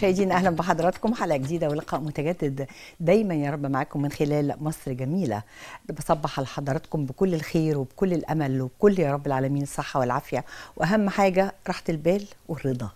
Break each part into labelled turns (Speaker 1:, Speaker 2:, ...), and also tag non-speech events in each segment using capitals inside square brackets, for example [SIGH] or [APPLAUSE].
Speaker 1: مشاهدينا اهلا بحضراتكم حلقه جديده ولقاء متجدد دايما يا رب معاكم من خلال مصر جميله بصبح على حضراتكم بكل الخير وبكل الامل وبكل يا رب العالمين الصحه والعافيه واهم حاجه راحه البال والرضا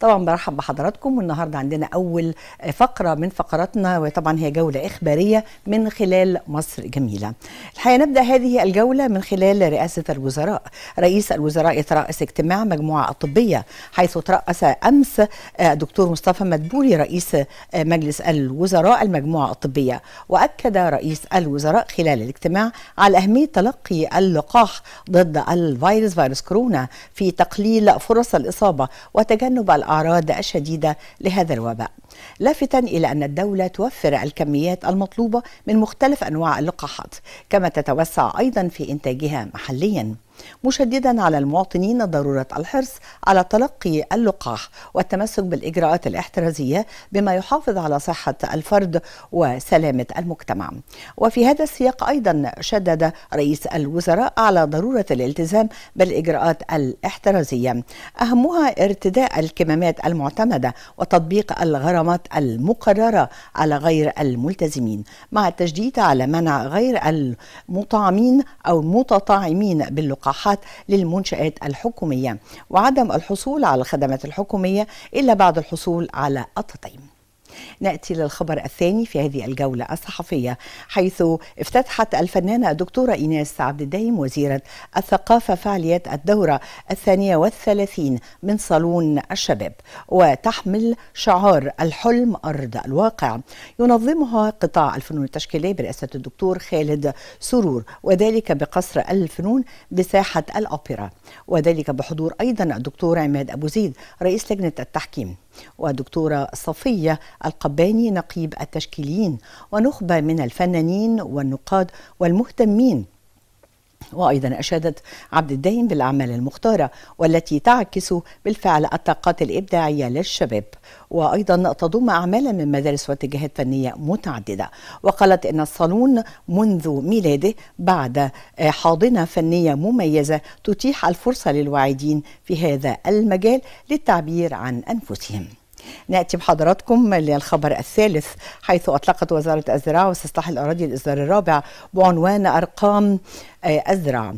Speaker 1: طبعا برحب بحضراتكم والنهارده عندنا اول فقره من فقراتنا وطبعا هي جوله اخباريه من خلال مصر جميله. الحقيقه نبدا هذه الجوله من خلال رئاسه الوزراء، رئيس الوزراء يترأس اجتماع مجموعه الطبيه حيث ترأس امس دكتور مصطفى مدبولي رئيس مجلس الوزراء المجموعه الطبيه واكد رئيس الوزراء خلال الاجتماع على اهميه تلقي اللقاح ضد الفيروس فيروس كورونا في تقليل فرص الاصابه وتجنب صلب الأعراض الشديدة لهذا الوباء لافتا إلى أن الدولة توفر الكميات المطلوبة من مختلف أنواع اللقاحات كما تتوسع أيضا في إنتاجها محليا مشددا على المواطنين ضرورة الحرص على تلقي اللقاح والتمسك بالإجراءات الاحترازية بما يحافظ على صحة الفرد وسلامة المجتمع وفي هذا السياق أيضا شدد رئيس الوزراء على ضرورة الالتزام بالإجراءات الاحترازية أهمها ارتداء الكمامات المعتمدة وتطبيق الغرامات المقررة على غير الملتزمين مع التشديد على منع غير المطعمين أو المتطعمين باللقاح اللقاحات للمنشآت الحكومية وعدم الحصول على الخدمات الحكومية إلا بعد الحصول على التطعيم ناتي للخبر الثاني في هذه الجوله الصحفيه حيث افتتحت الفنانه الدكتوره ايناس عبد الدايم وزيره الثقافه فعاليه الدوره الثانيه والثلاثين من صالون الشباب وتحمل شعار الحلم ارض الواقع ينظمها قطاع الفنون التشكيليه برئاسه الدكتور خالد سرور وذلك بقصر الفنون بساحه الاوبرا وذلك بحضور ايضا الدكتور عماد ابو زيد رئيس لجنه التحكيم ودكتورة صفية القباني نقيب التشكيليين ونخبة من الفنانين والنقاد والمهتمين وأيضا أشادت عبد الدين بالأعمال المختارة والتي تعكس بالفعل الطاقات الإبداعية للشباب وأيضا تضم أعمالا من مدارس واتجاهات فنية متعددة وقالت إن الصالون منذ ميلاده بعد آه، حاضنة فنية مميزة تتيح الفرصة للواعدين في هذا المجال للتعبير عن أنفسهم ناتي بحضراتكم للخبر الثالث حيث اطلقت وزاره الزراعه واستصلاح الاراضي الاصدار الرابع بعنوان ارقام آه، الزراعه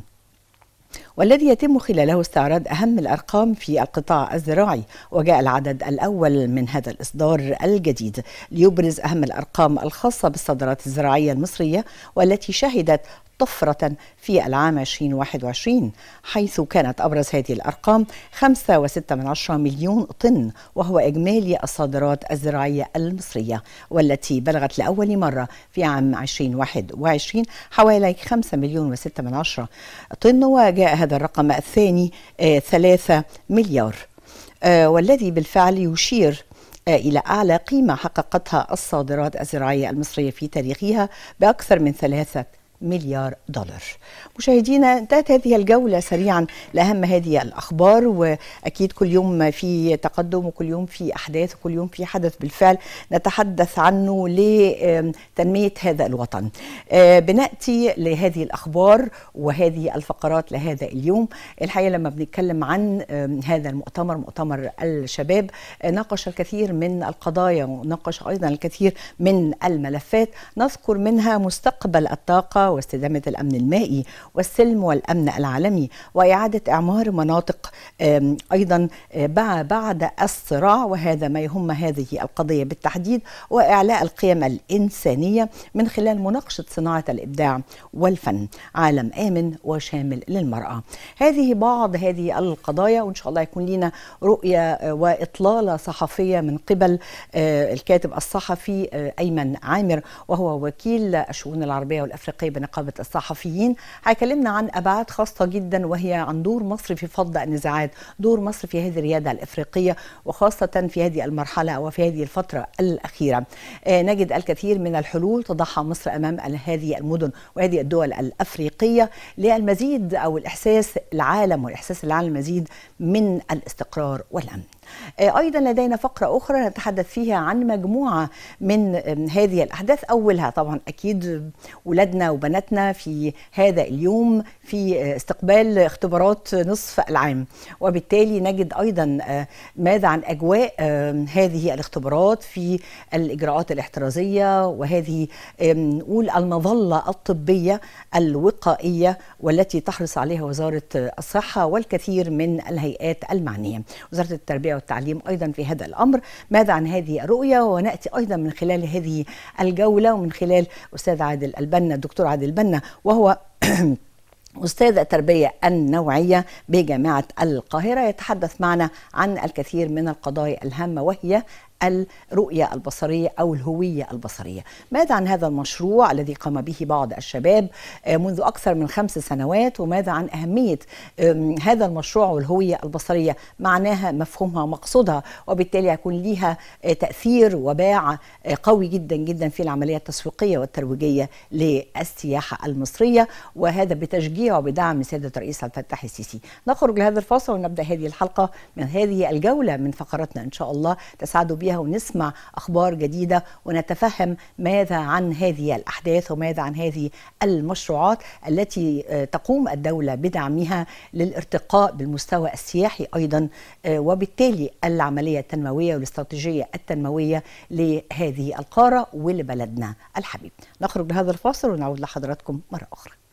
Speaker 1: والذي يتم خلاله استعراض أهم الأرقام في القطاع الزراعي وجاء العدد الأول من هذا الإصدار الجديد ليبرز أهم الأرقام الخاصة بالصادرات الزراعية المصرية والتي شهدت طفرة في العام 2021 حيث كانت أبرز هذه الأرقام 5.6 مليون طن وهو إجمالي الصادرات الزراعية المصرية والتي بلغت لأول مرة في عام 2021 حوالي 5 مليون و6 طن وجاء هذا الرقم الثاني 3 آه، مليار آه، والذي بالفعل يشير آه، إلى أعلى قيمة حققتها الصادرات الزراعية المصرية في تاريخها بأكثر من ثلاثة مليار دولار مشاهدينا انتهت هذه الجولة سريعا لأهم هذه الأخبار وأكيد كل يوم في تقدم وكل يوم في أحداث وكل يوم في حدث بالفعل نتحدث عنه لتنمية هذا الوطن آه، بنأتي لهذه الأخبار وهذه الفقرات لهذا اليوم الحقيقة لما بنتكلم عن آه، هذا المؤتمر مؤتمر الشباب آه، ناقش الكثير من القضايا وناقش أيضا الكثير من الملفات نذكر منها مستقبل الطاقة واستدامة الأمن المائي والسلم والأمن العالمي وإعادة إعمار مناطق أيضا آه، بعد الصراع وهذا ما يهم هذه القضية بالتحديد وإعلاء القيم الإنسانية من خلال مناقشة صناعة الإبداع والفن عالم آمن وشامل للمرأة هذه بعض هذه القضايا وإن شاء الله يكون لنا رؤية آه، وإطلالة صحفية من قبل آه، الكاتب الصحفي أيمن عامر وهو وكيل الشؤون العربية والأفريقية بنقابه الصحفيين هيكلمنا عن ابعاد خاصه جدا وهي عن دور مصر في فض النزاعات دور مصر في هذه الرياده الافريقيه وخاصه في هذه المرحله وفي هذه الفتره الاخيره آه، نجد الكثير من الحلول تضعها مصر امام هذه المدن وهذه الدول الافريقيه للمزيد او الاحساس العالم والاحساس العالم المزيد من الاستقرار والامن آه، أيضا لدينا فقرة أخرى نتحدث فيها عن مجموعة من هذه الأحداث أولها طبعا أكيد ولادنا وبناتنا في هذا اليوم في آه، استقبال اختبارات نصف العام وبالتالي نجد أيضا آه، ماذا عن أجواء هذه الاختبارات في الإجراءات الاحترازية وهذه نقول المظلة الطبية الوقائية والتي تحرص عليها وزارة الصحة والكثير من الهيئات المعنية وزارة التربية والتعليم أيضا في هذا الأمر ماذا عن هذه الرؤية ونأتي أيضا من خلال هذه الجولة ومن خلال أستاذ عادل البنا الدكتور عادل البنا وهو [CLEARS THROAT] أستاذ التربية النوعية بجامعة القاهرة يتحدث معنا عن الكثير من القضايا الهامة وهي الرؤية البصرية أو الهوية البصرية ماذا عن هذا المشروع الذي قام به بعض الشباب آه، منذ أكثر من خمس سنوات وماذا عن أهمية هذا المشروع والهوية البصرية معناها مفهومها مقصودها وبالتالي هيكون ليها آه، تأثير وباع آه، قوي جدا جدا في العملية التسويقية والترويجية للسياحة المصرية وهذا بتشجيع وبدعم سيادة الرئيس عبد الفتاح السيسي نخرج لهذا الفاصل ونبدأ هذه الحلقة من هذه الجولة من فقرتنا إن شاء الله تسعدوا بي بها ونسمع أخبار جديدة ونتفهم ماذا عن هذه الأحداث وماذا عن هذه المشروعات التي آه، تقوم الدولة بدعمها للارتقاء بالمستوى السياحي أيضا آه، وبالتالي العملية التنموية والاستراتيجية التنموية لهذه القارة ولبلدنا الحبيب نخرج لهذا الفاصل ونعود لحضراتكم مرة أخرى